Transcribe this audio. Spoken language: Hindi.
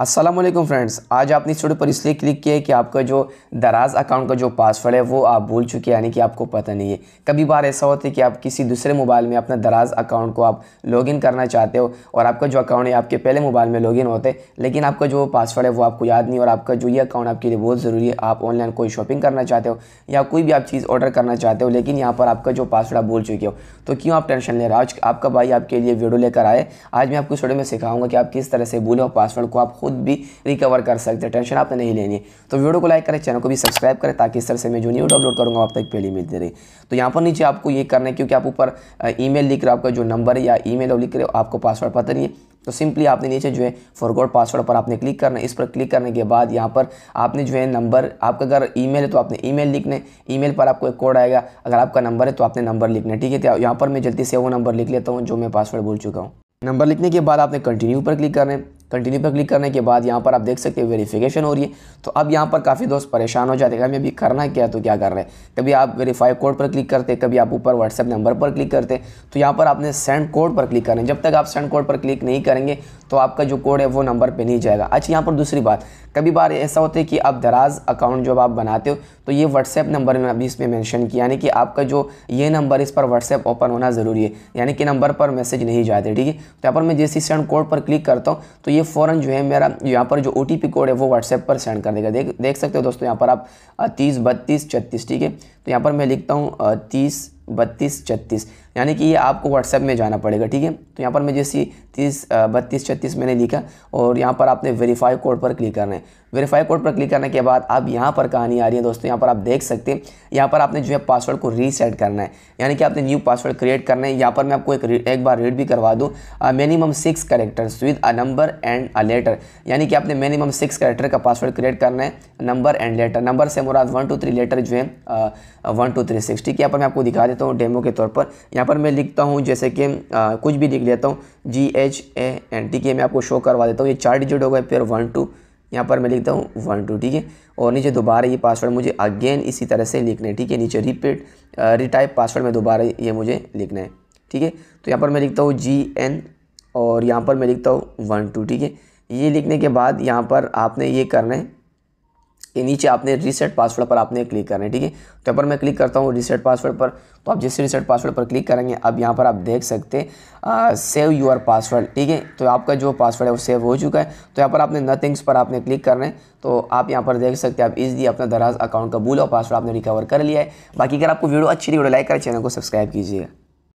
असलम फ्रेंड्स आज आपने इस वीडियो पर इसलिए क्लिक किया है कि आपका जो दराज अकाउंट का जो पासवर्ड है वो आप भूल चुके हैं यानी कि आपको पता नहीं है कभी बार ऐसा होता है कि आप किसी दूसरे मोबाइल में अपना दराज अकाउंट को आप लॉगिन करना चाहते हो और आपका जो अकाउंट है आपके पहले मोबाइल में लॉगिन होते हैं लेकिन आपका जो पासवर्ड है वो आपको याद नहीं और आपका जो ये अकाउंट आपके लिए बहुत ज़रूरी है आप ऑनलाइन कोई शॉपिंग करना चाहते हो या कोई भी आप चीज़ ऑर्डर करना चाहते हो लेकिन यहाँ पर आपका जो पासवर्ड आप भूल चुके हो तो क्यों आप टेंशन ले रहे हो आज आपका भाई आपके लिए वीडियो लेकर आए आज मैं आपको इस वीडियो में सिखाऊंगा कि आप किस तरह से भूलें और पासवर्ड को आप खुद भी रिकवर कर सकते हैं टेंशन आपने नहीं लेनी है तो वीडियो को लाइक करें चैनल को भी सब्सक्राइब करें ताकि इस तरह से मैं जो न्यू अपलोड करूँगा आप तक पहले मिलते रहे तो यहाँ पर नीचे आपको ये करना है क्योंकि आप ऊपर ई मेल लिख रहे हो आपका जो नंबर है या ई मेल लिख रहे हो आपको पासवर्ड पता नहीं है तो सिंपली आपने नीचे जो है फॉरवर्ड पासवर्ड पर आपने क्लिक करना है इस पर क्लिक करने के बाद यहाँ पर आपने जो है नंबर आपका अगर ईमेल है तो आपने ईमेल लिखने ईमेल पर आपको एक कोड आएगा अगर आपका नंबर है तो आपने नंबर लिखना ठीक है तो यहाँ पर मैं जल्दी से वो नंबर लिख लेता हूँ जो मैं पासवर्ड भूल चुका हूँ नंबर लिखने के बाद आपने कंटिन्यू पर क्लिक करना है कंटिन्यू पर क्लिक करने के बाद यहाँ पर आप देख सकते हो वेरीफिकेशन हो रही है तो अब यहाँ पर काफ़ी दोस्त परेशान हो जाते हैं हमें अभी करना क्या तो क्या कर रहे हैं कभी आप वेरीफाई कोड पर क्लिक करते कभी आप ऊपर व्हाट्सएप नंबर पर क्लिक करते तो यहाँ पर आपने सेंड कोड पर क्लिक करना है जब तक आप सेंड कोड पर क्लिक नहीं करेंगे तो आपका जो कोड है वो नंबर पर नहीं जाएगा अच्छा यहाँ पर दूसरी बात कभी बार ऐसा होता है कि आप दराज अकाउंट जब आप बनाते हो तो ये व्हाट्सएप नंबर में अभी इसमें मैंशन किया यानी कि आपका जो ये नंबर इस पर व्हाट्सएप ओपन होना ज़रूरी है यानी कि नंबर पर मैसेज नहीं जाते ठीक है तो यहाँ पर मैं जैसे सेंड कोड पर क्लिक करता हूँ तो ये फ़ौरन जो है मेरा यहाँ पर जो ओ कोड है वो व्हाट्सएप पर सेंड कर देगा देख देख सकते हो दोस्तों यहाँ पर आप तीस बत्तीस छत्तीस ठीक है तो यहाँ पर मैं लिखता हूँ तीस बत्तीस छत्तीस यानी कि ये आपको व्हाट्सएप में जाना पड़ेगा ठीक है तो यहाँ पर मैं जैसे तीस बत्तीस छत्तीस मैंने लिखा और यहाँ पर आपने वेरीफाई कोड पर क्लिक करना है वेरीफाई कोड पर क्लिक करने के बाद आप यहाँ पर कहानी आ रही है दोस्तों यहाँ पर आप देख सकते हैं यहाँ पर आपने जो है पासवर्ड को रीसेट करना है यानी कि आपने न्यू पासवर्ड क्रिएट करना है यहाँ पर मैं आपको एक एक बार रीड भी करवा दूँ minimum six characters with a number and a letter यानी कि आपने मिनिमम सिक्स करेक्टर का पासवर्ड क्रिएट करना है नंबर एंड लेटर नंबर से मुराद वन टू थ्री लेटर जो है वन टू थ्री सिक्स ठीक है यहाँ पर मैं आपको दिखा देता हूँ डेमो के तौर पर यहाँ पर मैं लिखता हूँ जैसे कि कुछ भी लिख लेता हूँ जी ए एच ए एन ठीक है मैं आपको शो करवा देता हूँ ये चार डिजिट होगा फिर वन टू यहाँ पर मैं लिखता हूँ वन टू ठीक है और नीचे दोबारा ये पासवर्ड मुझे अगेन इसी तरह से लिखना है ठीक है नीचे रिपीट रिटाइप पासवर्ड में दोबारा ये मुझे लिखना है ठीक है तो यहाँ पर मैं लिखता हूँ जी एन और यहाँ पर मैं लिखता हूँ वन टू ठीक है ये लिखने के बाद यहाँ पर आपने ये करना है ये नीचे आपने रीसेट पासवर्ड पर आपने क्लिक करना है ठीक है तो यहाँ पर मैं क्लिक करता हूँ रीसेट पासवर्ड पर तो आप जैसे रीसेट पासवर्ड पर क्लिक करेंगे अब यहाँ पर आप देख सकते हैं सेव यूर पासवर्ड ठीक है तो आपका जो पासवर्ड है वो सेव हो चुका है तो यहाँ पर आपने नथिंग्स पर आपने क्लिक करना है तो आप यहाँ पर देख सकते हैं आप इजली अपना दराज अकाउंट का बूल और पासवर्ड आपने रिकवर कर लिया है बाकी अगर आपको वीडियो अच्छी लगी वीडियो लाइक करें चैनल को सब्सक्राइब कीजिएगा